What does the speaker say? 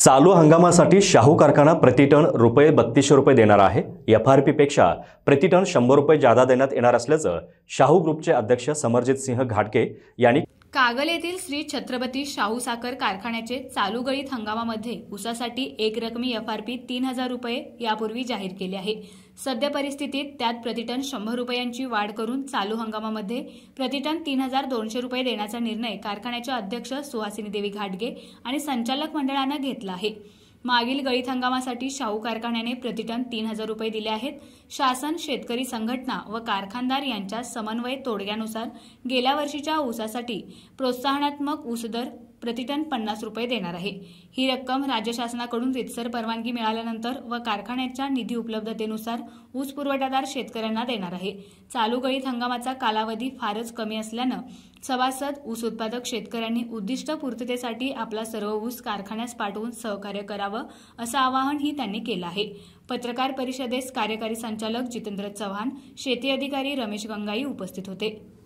चालू हंगामासाठी शाहू कारखाना प्रतिटन रुपये बत्तीसशे रुपये देणार आहे एफ आर पीपेक्षा प्रतिटन शंभर रुपये जादा देण्यात येणार असल्याचं शाहू ग्रुपचे अध्यक्ष समरजित सिंह घाटके यांनी कागल येथील श्री छत्रपती शाहू साखर कारखान्याचे चालू गळीत हंगामामध्ये ऊसासाठी एक रकमी एफ आर पी तीन हजार रुपये यापूर्वी जाहीर केले आहे सध्या परिस्थितीत त्यात प्रतिटन शंभर रुपयांची वाढ करून चालू हंगामामध्ये प्रतिटन तीन हजार दोनशे रुपये देण्याचा निर्णय कारखान्याच्या अध्यक्ष सुहासिनी देवी घाटगे आणि संचालक मंडळानं घेतला आहे मागील गळीत हंगामासाठी शाहू कारखान्याने प्रतिटन तीन हजार रुपये दिले आहेत शासन शेतकरी संघटना व कारखानदार यांच्या समन्वय तोडग्यानुसार गेल्या वर्षीच्या ऊसासाठी प्रोत्साहनात्मक ऊसदर प्रतिटन पन्नास रुपये देणार आहे ही रक्कम राज्य शासनाकडून रितसर परवानगी मिळाल्यानंतर व कारखान्याच्या निधी उपलब्धतेनुसार ऊस पुरवठादार शेतकऱ्यांना देणार आहे चालू गळीत हंगामाचा कालावधी फारच कमी असल्यानं सभासद ऊस उत्पादक शेतकऱ्यांनी उद्दिष्ट पूर्ततेसाठी आपला सर्व ऊस कारखान्यास पाठवून सहकार्य करावं असं आवाहनही त्यांनी केलं आहे पत्रकार परिषदेस कार्यकारी संचालक जितेंद्र चव्हाण शेती अधिकारी रमेश गंगाई उपस्थित होते